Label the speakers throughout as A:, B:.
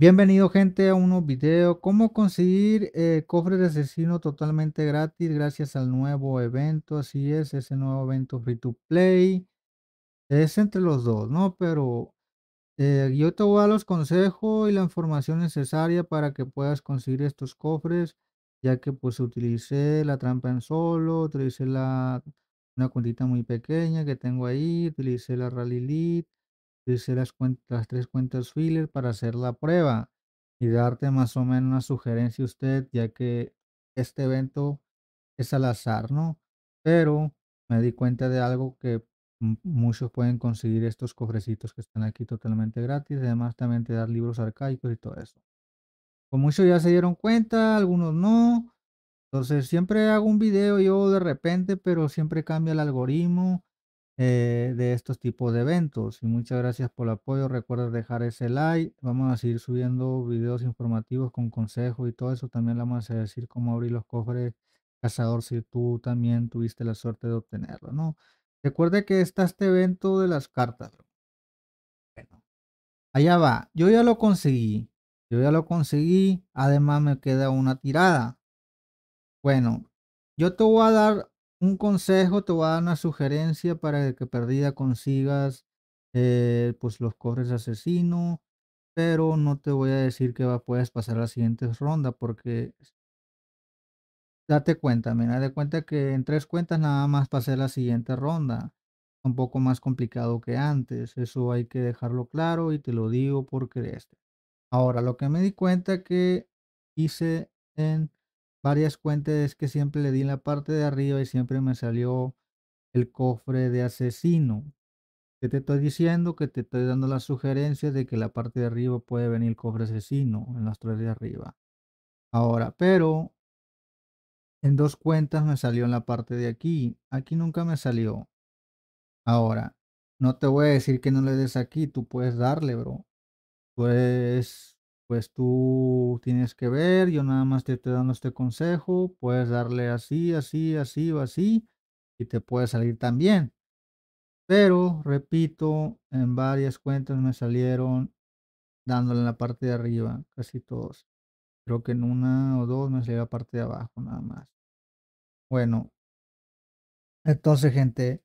A: Bienvenido gente a unos video cómo conseguir eh, cofres de asesino totalmente gratis gracias al nuevo evento, así es, ese nuevo evento free to play, es entre los dos, ¿no? Pero eh, yo te voy a dar los consejos y la información necesaria para que puedas conseguir estos cofres, ya que pues utilicé la trampa en solo, utilicé la, una cuentita muy pequeña que tengo ahí, utilicé la rally hice las, cuentas, tres cuentas filler para hacer la prueba y darte más o menos una sugerencia usted, ya que este evento es al azar, ¿no? Pero me di cuenta de algo que muchos pueden conseguir estos cofrecitos que están aquí totalmente gratis. Además, también te dar libros arcaicos y todo eso. Con muchos ya se dieron cuenta, algunos no. Entonces, siempre hago un video yo de repente, pero siempre cambia el algoritmo. Eh, de estos tipos de eventos. Y muchas gracias por el apoyo. Recuerda dejar ese like. Vamos a seguir subiendo videos informativos con consejos y todo eso. También le vamos a decir cómo abrir los cofres cazador si tú también tuviste la suerte de obtenerlo, ¿no? Recuerde que está este evento de las cartas. Bueno, allá va. Yo ya lo conseguí. Yo ya lo conseguí. Además me queda una tirada. Bueno, yo te voy a dar un consejo, te voy a dar una sugerencia para que perdida consigas eh, pues los corres asesino, pero no te voy a decir que puedes pasar la siguiente ronda porque date cuenta, mira, de cuenta que en tres cuentas nada más pasé la siguiente ronda. Un poco más complicado que antes, eso hay que dejarlo claro y te lo digo porque este. Ahora, lo que me di cuenta que hice en varias cuentas que siempre le di en la parte de arriba y siempre me salió el cofre de asesino. Que te estoy diciendo que te estoy dando la sugerencia de que la parte de arriba puede venir el cofre asesino en las tres de arriba. Ahora, pero en dos cuentas me salió en la parte de aquí. Aquí nunca me salió. Ahora, no te voy a decir que no le des aquí. Tú puedes darle, bro. Pues pues tú tienes que ver, yo nada más te estoy dando este consejo, puedes darle así, así, así o así, y te puede salir también. Pero, repito, en varias cuentas me salieron dándole en la parte de arriba, casi todos. Creo que en una o dos me salió la parte de abajo nada más. Bueno, entonces gente,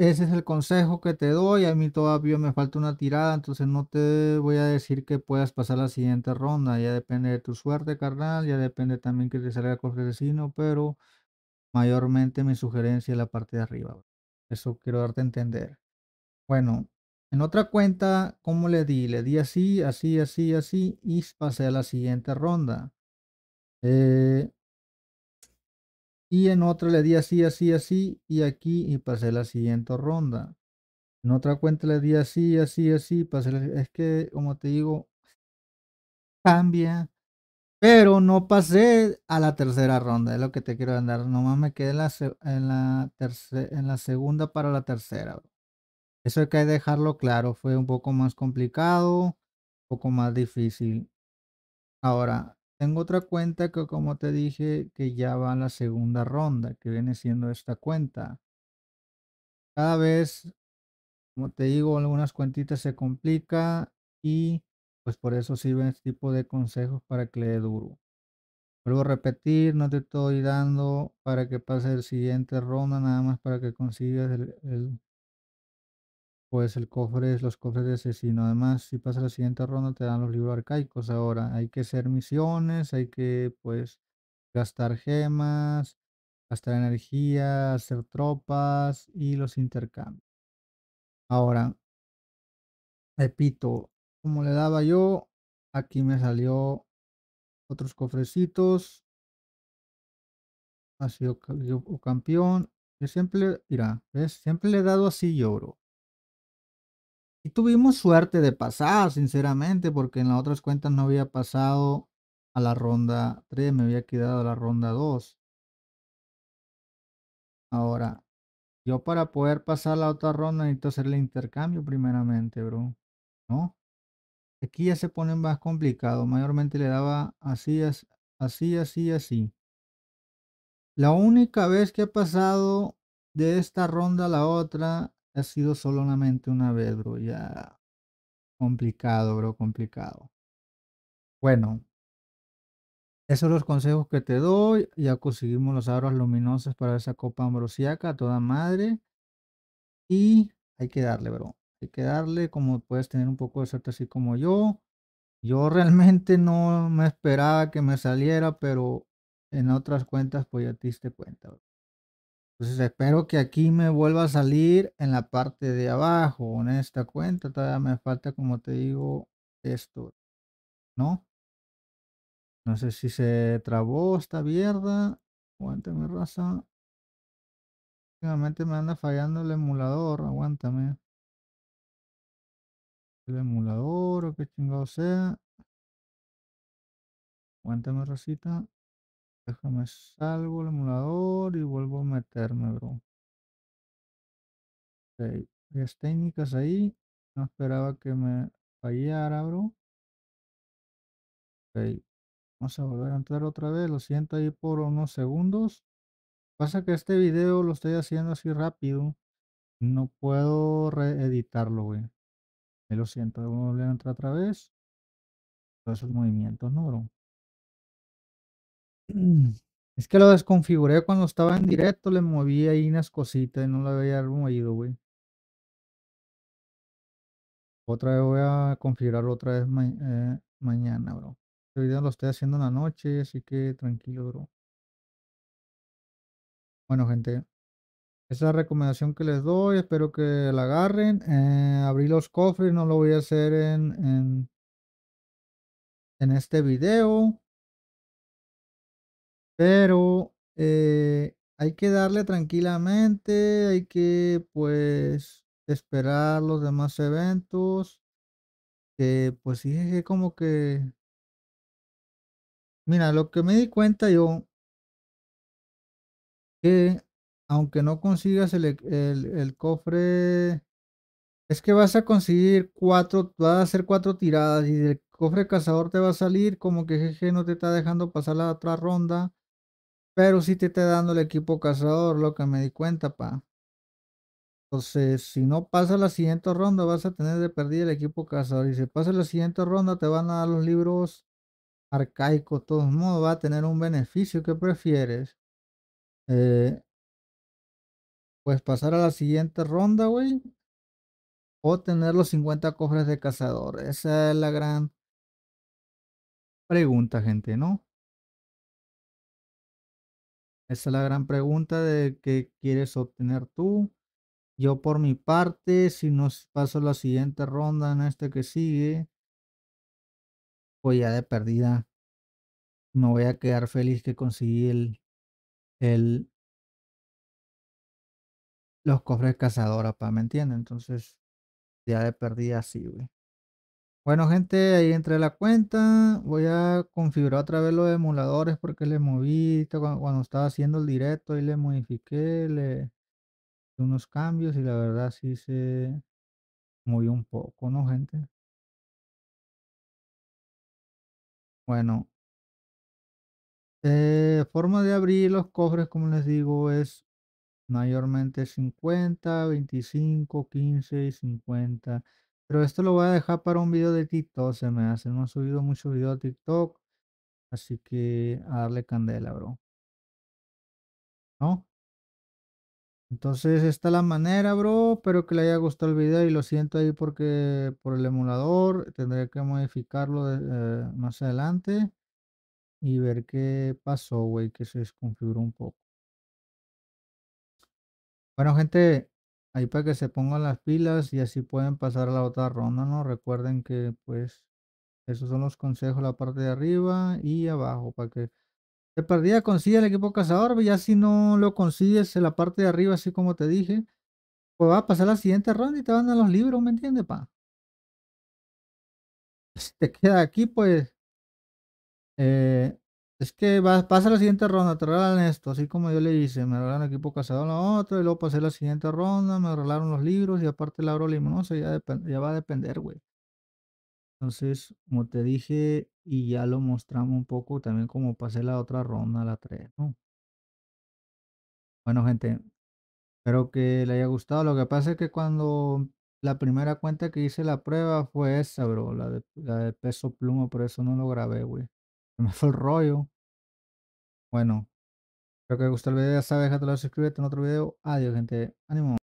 A: ese es el consejo que te doy. A mí todavía me falta una tirada, entonces no te voy a decir que puedas pasar la siguiente ronda. Ya depende de tu suerte, carnal. Ya depende también que te salga con el vecino, pero mayormente mi sugerencia es la parte de arriba. Eso quiero darte a entender. Bueno, en otra cuenta, ¿cómo le di? Le di así, así, así, así y pasé a la siguiente ronda. Eh, y en otra le di así, así, así, y aquí, y pasé la siguiente ronda. En otra cuenta le di así, así, así, pasé Es que, como te digo, cambia. Pero no pasé a la tercera ronda, es lo que te quiero andar. Nomás me quedé en la, en la, segunda para la tercera. Eso hay que dejarlo claro. Fue un poco más complicado, un poco más difícil. Ahora, tengo otra cuenta que como te dije que ya va la segunda ronda, que viene siendo esta cuenta. Cada vez, como te digo, algunas cuentitas se complica y pues por eso sirven este tipo de consejos para que le dé duro. Vuelvo a repetir, no te estoy dando para que pase el siguiente ronda, nada más para que consigas el pues el cofre es los cofres de asesino. Además, si pasa la siguiente ronda, te dan los libros arcaicos. Ahora hay que hacer misiones, hay que pues gastar gemas, gastar energía, hacer tropas y los intercambios. Ahora, repito, como le daba yo, aquí me salió otros cofrecitos. Ha sido campeón. Yo siempre, mira, ¿ves? Siempre le he dado así, y y tuvimos suerte de pasar, sinceramente, porque en las otras cuentas no había pasado a la ronda 3, me había quedado a la ronda 2. Ahora, yo para poder pasar la otra ronda necesito hacer el intercambio primeramente, bro. ¿No? Aquí ya se pone más complicado. Mayormente le daba así, así, así, así. La única vez que ha pasado de esta ronda a la otra ha sido solamente una vez, bro. Ya. Complicado, bro, complicado. Bueno, esos son los consejos que te doy. Ya conseguimos las aros luminosas para esa copa ambrosiaca, toda madre. Y hay que darle, bro. Hay que darle, como puedes tener un poco de suerte así como yo. Yo realmente no me esperaba que me saliera, pero en otras cuentas pues ya te diste cuenta, bro. Entonces espero que aquí me vuelva a salir en la parte de abajo, en esta cuenta. Todavía me falta, como te digo, esto. ¿No? No sé si se trabó esta mierda. Aguántame, raza. Últimamente me anda fallando el emulador. Aguántame. El emulador o qué chingado sea. Aguántame, racita. Déjame salgo el emulador y vuelvo a meterme, bro. Ok, las técnicas ahí. No esperaba que me fallara, bro. Ok, vamos a volver a entrar otra vez. Lo siento ahí por unos segundos. Pasa que este video lo estoy haciendo así rápido. No puedo reeditarlo, güey. Me lo siento, debo volver a entrar otra vez. Todos esos movimientos, ¿no, bro? Mm, es que lo desconfiguré cuando estaba en directo, le moví ahí unas cositas y no lo había movido, güey. Otra vez voy a configurarlo otra vez eh, mañana, bro. Este video lo estoy haciendo en la noche, así que tranquilo, bro. Bueno, gente, esa recomendación que les doy. Espero que la agarren. Eh, abrí los cofres, no lo voy a hacer en, en, en este video. Pero eh, hay que darle tranquilamente, hay que pues esperar los demás eventos. Que pues sí, es como que... Mira, lo que me di cuenta yo, que aunque no consigas el, el cofre, es que vas a conseguir cuatro, vas a hacer cuatro tiradas y del cofre cazador te va a salir como que jeje no te está dejando pasar la otra ronda pero si te está dando el equipo cazador, lo que me di cuenta, pa. Entonces, si no pasa la siguiente ronda, vas a tener de perdida el equipo cazador. Y si pasa la siguiente ronda, te van a dar los libros arcaicos. De todos modos, va a tener un beneficio. que prefieres? Eh, pues pasar a la siguiente ronda, güey. O tener los 50 cofres de cazador. Esa es la gran pregunta, gente, ¿no? Esa es la gran pregunta de qué quieres obtener tú. Yo por mi parte, si nos paso la siguiente ronda en este que sigue, pues ya de perdida me voy a quedar feliz que conseguí el, el los cofres cazadora, pa, ¿me entiendes? Entonces, ya de perdida sí, güey. Bueno, gente, ahí entré la cuenta. Voy a configurar otra vez los emuladores porque le moví cuando, estaba haciendo el directo y le modifiqué le, unos cambios y la verdad sí se movió un poco, ¿no, gente? Bueno, eh, forma de abrir los cofres, como les digo, es mayormente 50, 25, 15 y 50 pero esto lo voy a dejar para un video de TikTok, se me hace. No he subido mucho video a TikTok. Así que a darle candela, bro. ¿No? Entonces, esta es la manera, bro. Espero que le haya gustado el video y lo siento ahí porque por el emulador tendría que modificarlo eh, más adelante y ver qué pasó, güey, que se desconfiguró un poco. Bueno, gente, ahí para que se pongan las pilas y así pueden pasar a la otra ronda, ¿no? Recuerden que pues esos son los consejos, la parte de arriba y abajo, para que te perdía consigue el equipo cazador, ya si no lo consigues en la parte de arriba, así como te dije, pues va a pasar la siguiente ronda y te van a los libros, ¿me entiendes, pa? Si te queda aquí, pues eh, es que va, pasa la siguiente ronda, te regalan esto, así como yo le hice, me el equipo cazador la otra, y luego pasé la siguiente ronda, me regalaron los libros y aparte la limonosa, ya, ya va a depender, güey. Entonces, como te dije, y ya lo mostramos un poco también como pasé la otra ronda, la 3, ¿no? Bueno, gente, espero que le haya gustado. Lo que pasa es que cuando la primera cuenta que hice la prueba fue esa, bro, la de, la de peso pluma, por eso no lo grabé, güey. me fue el rollo. Bueno, espero que te guste el video. Ya sabes, déjate like, suscríbete en otro video. Adiós, gente. Ánimo.